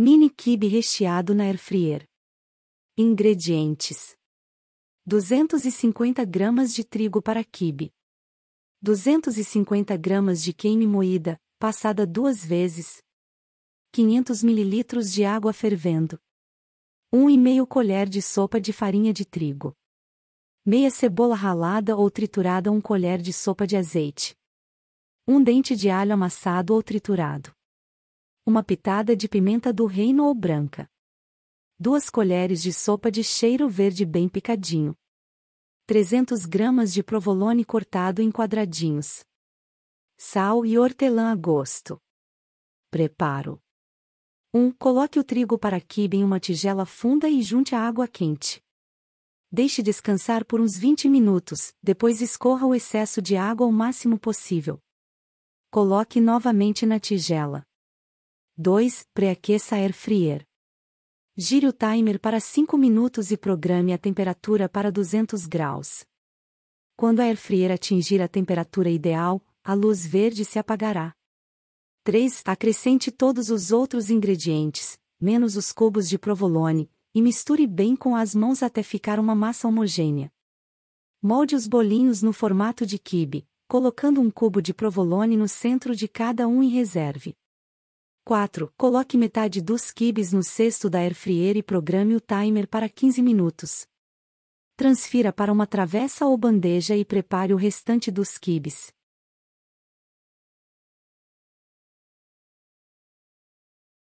Mini quibe recheado na airfryer. Ingredientes: 250 gramas de trigo para quibe, 250 gramas de queime moída, passada duas vezes, 500 ml de água fervendo, 1,5 colher de sopa de farinha de trigo, meia cebola ralada ou triturada, 1 colher de sopa de azeite, um dente de alho amassado ou triturado uma pitada de pimenta do reino ou branca. Duas colheres de sopa de cheiro verde bem picadinho. 300 gramas de provolone cortado em quadradinhos. Sal e hortelã a gosto. Preparo. 1. Um, coloque o trigo para quibe em uma tigela funda e junte a água quente. Deixe descansar por uns 20 minutos, depois escorra o excesso de água o máximo possível. Coloque novamente na tigela. 2. Pré-aqueça air fryer. Gire o timer para 5 minutos e programe a temperatura para 200 graus. Quando a air fryer atingir a temperatura ideal, a luz verde se apagará. 3. Acrescente todos os outros ingredientes, menos os cubos de provolone, e misture bem com as mãos até ficar uma massa homogênea. Molde os bolinhos no formato de quibe, colocando um cubo de provolone no centro de cada um e reserve. 4. Coloque metade dos kibes no cesto da airfryer e programe o timer para 15 minutos. Transfira para uma travessa ou bandeja e prepare o restante dos kibes.